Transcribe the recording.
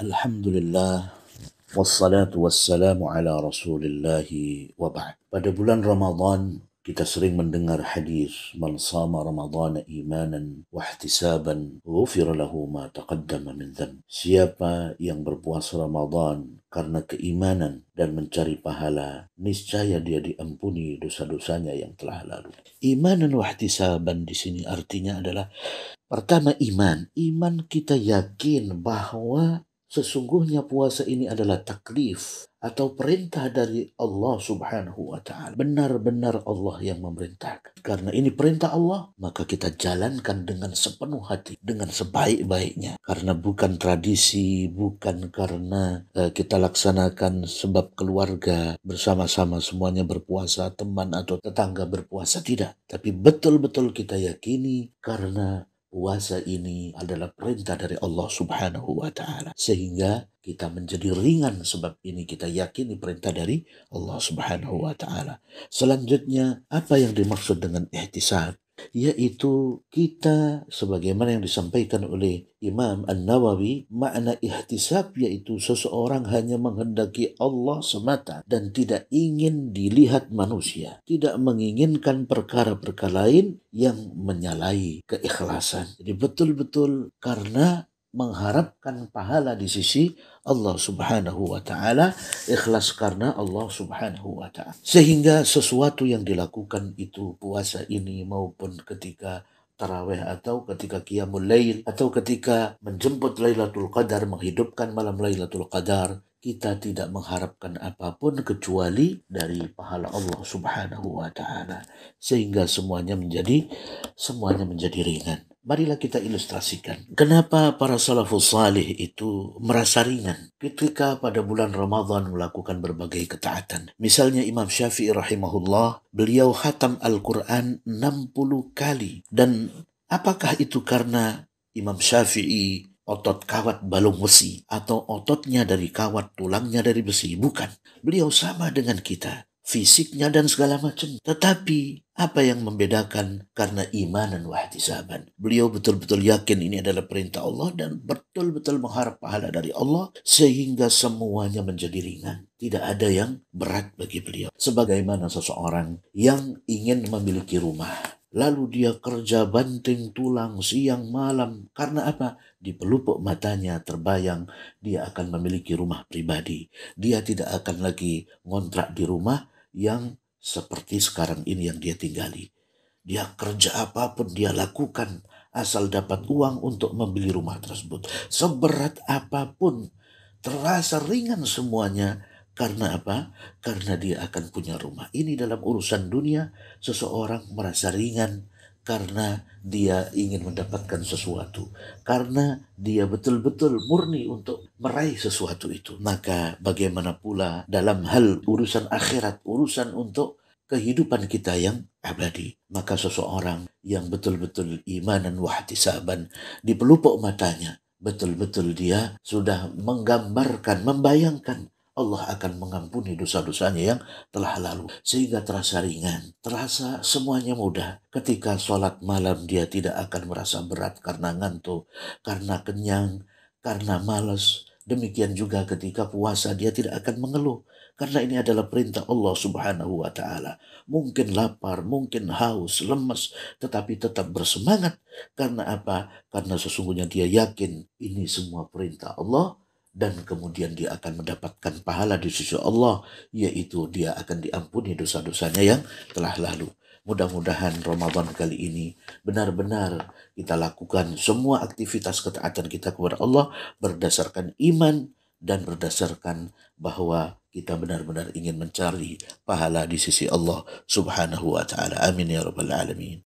Alhamdulillah wassalatu wassalamu ala rasulillahi wa ba'd. Pada bulan Ramadan kita sering mendengar hadis man sama Ramadan imanan wa ihtisaban ghufira lahu ma taqaddama min dhan Siapa yang berpuasa Ramadan karena keimanan dan mencari pahala, niscaya dia diampuni dosa-dosanya yang telah lalu. Imanan wa ihtisaban di sini artinya adalah pertama iman. Iman kita yakin bahwa Sesungguhnya puasa ini adalah taklif atau perintah dari Allah Subhanahu wa taala. Benar-benar Allah yang memerintahkan. Karena ini perintah Allah, maka kita jalankan dengan sepenuh hati, dengan sebaik-baiknya. Karena bukan tradisi, bukan karena eh, kita laksanakan sebab keluarga bersama-sama semuanya berpuasa, teman atau tetangga berpuasa tidak. Tapi betul-betul kita yakini karena puasa ini adalah perintah dari Allah Subhanahu wa taala sehingga kita menjadi ringan sebab ini kita yakini perintah dari Allah Subhanahu wa taala. Selanjutnya apa yang dimaksud dengan ihtisab? yaitu kita sebagaimana yang disampaikan oleh Imam An-Nawawi makna ihtisab yaitu seseorang hanya menghendaki Allah semata dan tidak ingin dilihat manusia tidak menginginkan perkara-perkara lain yang menyalahi keikhlasan jadi betul-betul karena mengharapkan pahala di sisi Allah Subhanahu wa taala ikhlas karena Allah Subhanahu wa taala sehingga sesuatu yang dilakukan itu puasa ini maupun ketika taraweh atau ketika qiyamul lail atau ketika menjemput Lailatul Qadar menghidupkan malam Lailatul Qadar kita tidak mengharapkan apapun kecuali dari pahala Allah Subhanahu wa taala sehingga semuanya menjadi semuanya menjadi ringan Marilah kita ilustrasikan. Kenapa para salafus salih itu merasa ringan ketika pada bulan Ramadhan melakukan berbagai ketaatan. Misalnya Imam Syafi'i rahimahullah, beliau hatam Al-Quran 60 kali. Dan apakah itu karena Imam Syafi'i otot kawat balung besi atau ototnya dari kawat tulangnya dari besi bukan beliau sama dengan kita fisiknya dan segala macam tetapi apa yang membedakan karena iman dan sahabat? Beliau betul-betul yakin ini adalah perintah Allah dan betul-betul mengharap pahala dari Allah sehingga semuanya menjadi ringan. Tidak ada yang berat bagi beliau. Sebagaimana seseorang yang ingin memiliki rumah, Lalu dia kerja banting tulang siang malam. Karena apa? Di pelupuk matanya terbayang dia akan memiliki rumah pribadi. Dia tidak akan lagi ngontrak di rumah yang seperti sekarang ini yang dia tinggali. Dia kerja apapun dia lakukan asal dapat uang untuk membeli rumah tersebut. Seberat apapun terasa ringan semuanya karena apa? Karena dia akan punya rumah. Ini dalam urusan dunia seseorang merasa ringan karena dia ingin mendapatkan sesuatu, karena dia betul-betul murni untuk meraih sesuatu itu. Maka bagaimana pula dalam hal urusan akhirat, urusan untuk kehidupan kita yang abadi. Maka seseorang yang betul-betul iman dan wahdi saban di pelupuk matanya, betul-betul dia sudah menggambarkan, membayangkan Allah akan mengampuni dosa-dosanya yang telah lalu. Sehingga terasa ringan, terasa semuanya mudah. Ketika sholat malam dia tidak akan merasa berat karena ngantuk, karena kenyang, karena malas. Demikian juga ketika puasa dia tidak akan mengeluh. Karena ini adalah perintah Allah subhanahu wa ta'ala. Mungkin lapar, mungkin haus, lemas, tetapi tetap bersemangat. Karena apa? Karena sesungguhnya dia yakin ini semua perintah Allah dan kemudian dia akan mendapatkan pahala di sisi Allah yaitu dia akan diampuni dosa-dosanya yang telah lalu. Mudah-mudahan Ramadan kali ini benar-benar kita lakukan semua aktivitas ketaatan kita kepada Allah berdasarkan iman dan berdasarkan bahwa kita benar-benar ingin mencari pahala di sisi Allah Subhanahu wa taala. Amin ya rabbal alamin.